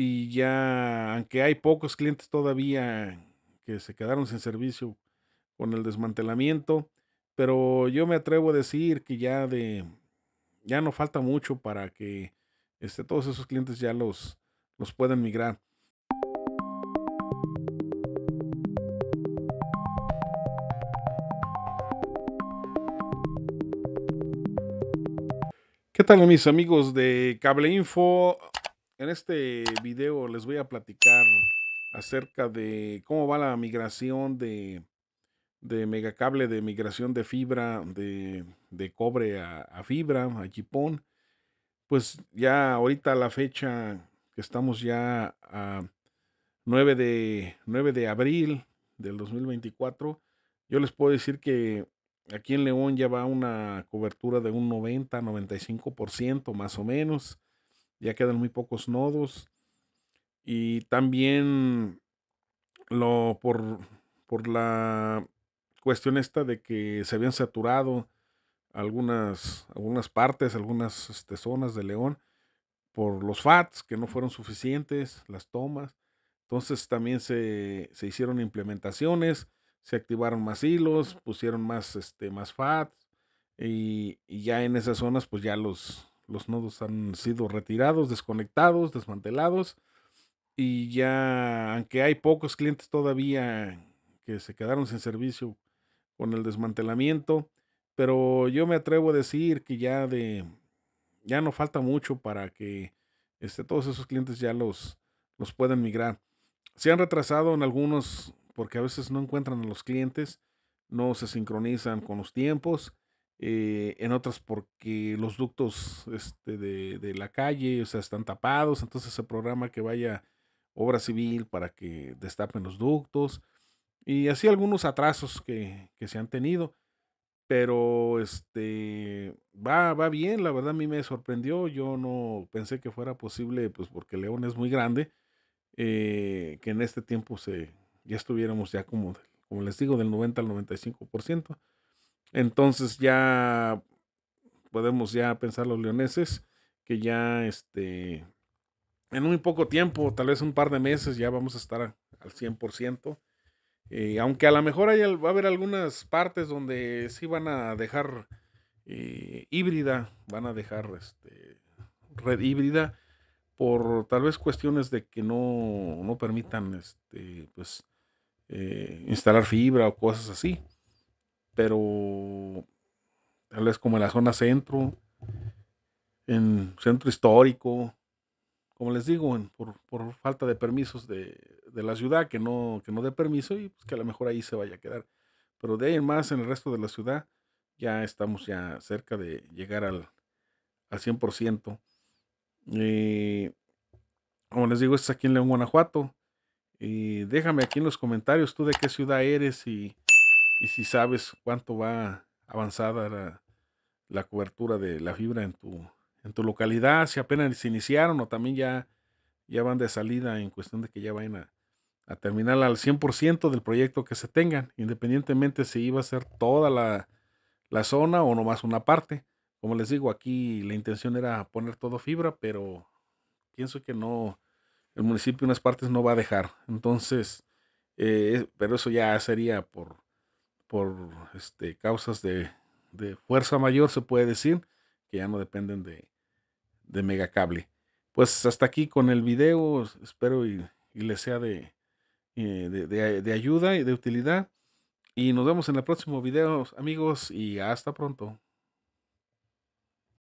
Y ya, aunque hay pocos clientes todavía que se quedaron sin servicio con el desmantelamiento, pero yo me atrevo a decir que ya de ya no falta mucho para que este, todos esos clientes ya los, los puedan migrar. ¿Qué tal mis amigos de Cable Info? En este video les voy a platicar acerca de cómo va la migración de, de megacable, de migración de fibra, de, cobre a, fibra, a chipón. Pues ya ahorita la fecha que estamos ya a 9 de, 9 de abril del 2024, yo les puedo decir que aquí en León ya va una cobertura de un 90, 95% más o menos ya quedan muy pocos nodos. Y también lo por, por la cuestión esta de que se habían saturado algunas, algunas partes, algunas este, zonas de León por los FATs que no fueron suficientes, las tomas. Entonces también se, se hicieron implementaciones, se activaron más hilos, pusieron más, este, más FATs y, y ya en esas zonas pues ya los, los nodos han sido retirados, desconectados, desmantelados. Y ya, aunque hay pocos clientes todavía que se quedaron sin servicio con el desmantelamiento, pero yo me atrevo a decir que ya de ya no falta mucho para que este, todos esos clientes ya los, los puedan migrar. Se han retrasado en algunos porque a veces no encuentran a los clientes, no se sincronizan con los tiempos eh, en otras porque los ductos este, de, la calle, o sea, están tapados, entonces se programa que vaya obra civil para que destapen los ductos y así algunos atrasos que, se han tenido. Pero este va, va bien, la verdad a mí me sorprendió, yo no pensé que fuera posible, pues porque León es muy grande, eh, que en este tiempo se, ya estuviéramos ya como, como les digo, del 90 al 95%. Entonces ya podemos ya pensar los leoneses que ya este en muy poco tiempo, tal vez un par de meses, ya vamos a estar al 100%. Eh, aunque a lo mejor hay, va a haber algunas partes donde sí van a dejar eh, híbrida, van a dejar este, red híbrida por tal vez cuestiones de que no, no permitan este, pues, eh, instalar fibra o cosas así pero tal vez como en la zona centro, en centro histórico, como les digo, por, falta de permisos de, la ciudad que no, que no dé permiso y pues que a lo mejor ahí se vaya a quedar. Pero de ahí en más, en el resto de la ciudad, ya estamos ya cerca de llegar al, al 100%. Eh, como les digo, esto es aquí en León, Guanajuato. Y déjame aquí en los comentarios tú de qué ciudad eres y y si sabes cuánto va avanzada la, cobertura de la fibra en tu, en tu localidad, si apenas se iniciaron o también ya, ya van de salida en cuestión de que ya vayan a, terminar al 100% del proyecto que se tengan, independientemente si iba a ser toda la, zona o nomás una parte. Como les digo, aquí la intención era poner todo fibra, pero pienso que no, el municipio unas partes no va a dejar. Entonces, eh, pero eso ya sería por, por este, causas de, fuerza mayor, se puede decir, que ya no dependen de, megacable. Pues hasta aquí con el video, espero y, les sea eh, de, de, de ayuda y de utilidad. Y nos vemos en el próximo video, amigos, y hasta pronto.